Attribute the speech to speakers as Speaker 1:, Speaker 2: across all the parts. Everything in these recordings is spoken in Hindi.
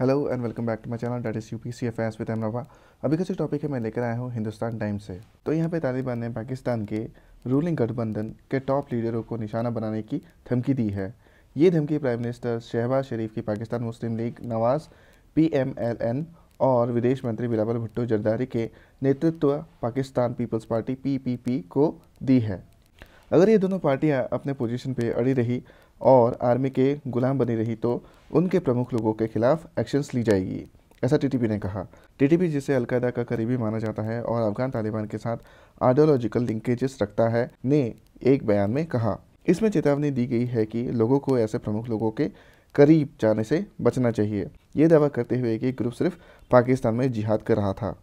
Speaker 1: hello and welcome back to my channel that is U P C F S with एमरा अभी का जो टॉपिक है मैं लेकर आया हूँ हिंदुस्तान टाइम्स से तो यहाँ पे तालिबान ने पाकिस्तान के रूलिंग गठबंधन के टॉप लीडरों को निशाना बनाने की धमकी दी है ये धमकी प्राइम मिनिस्टर शहबाज शरीफ की Pakistan Muslim League Nawaz P M L N और विदेश मंत्री बिलावल भुट्टो जरदारी के नेतृत्व Pakistan Peoples Party P P P को दी है अगर ये दोनों पार्टियाँ अपने पोजीशन पे अड़ी रही और आर्मी के गुलाम बनी रही तो उनके प्रमुख लोगों के खिलाफ एक्शंस ली जाएगी ऐसा टीटीपी ने कहा टीटीपी जिसे अलकायदा का करीबी माना जाता है और अफगान तालिबान के साथ आइडियोलॉजिकल लिंकेजेस रखता है ने एक बयान में कहा इसमें चेतावनी दी गई है कि लोगों को ऐसे प्रमुख लोगों के करीब जाने से बचना चाहिए ये दावा करते हुए कि ग्रुप सिर्फ पाकिस्तान में जिहाद कर रहा था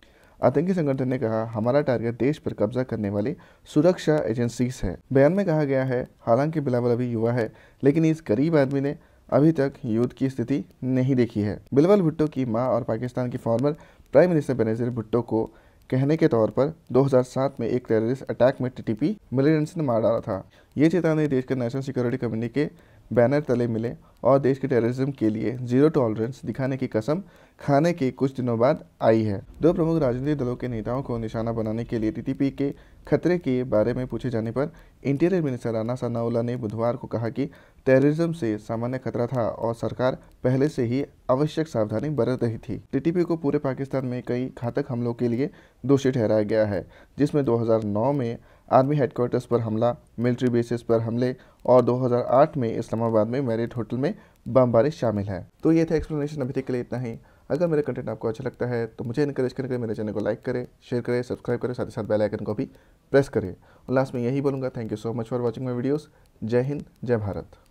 Speaker 1: आतंकी संगठन ने कहा हमारा टारगेट देश पर कब्जा करने वाली सुरक्षा एजेंसीज है बयान में कहा गया है हालांकि बिलावल अभी युवा है लेकिन इस गरीब आदमी ने अभी तक युद्ध की स्थिति नहीं देखी है बिलावल भुट्टो की मां और पाकिस्तान की former prime minister Benazir Bhutto को कहने के तौर पर 2007 में एक टेररिस्ट अटैक में टीटीपी मिलिटेंट्स ने मार डाला था ये चेतावनी देश के नेशनल सिक्योरिटी कमेटी के बैनर तले मिले और देश के टेररिज्म के लिए जीरो टॉलरेंस दिखाने की कसम खाने के कुछ दिनों बाद आई है दो प्रमुख राजनीतिक दलों के नेताओं को निशाना बनाने के लिए टीटीपी के खतरे के बारे में पूछे जाने पर इंटीरियर मिनिस्टर राना सनाउला ने बुधवार को कहा कि टेररिज्म से सामान्य खतरा था और सरकार पहले से ही आवश्यक सावधानी बरत रही थी टीटीपी को पूरे पाकिस्तान में कई घातक हमलों के लिए दोषी ठहराया गया है जिसमें दो में आर्मी हेडक्वार्टर्स पर हमला मिलिट्री बेसिस पर हमले और 2008 में इस्लामाबाद में मैरिट होटल में बमबारी शामिल है तो ये था एक्सप्लेनेशन अभी तक के लिए इतना ही अगर मेरा कंटेंट आपको अच्छा लगता है तो मुझे इनकरेज करने के लिए मेरे चैनल को लाइक करें शेयर करें सब्सक्राइब करें साथ ही साथ बेल आइकन को भी प्रेस करें और लास्ट में यही बोलूँगा thank you so much for watching my videos जय हिंद जय भारत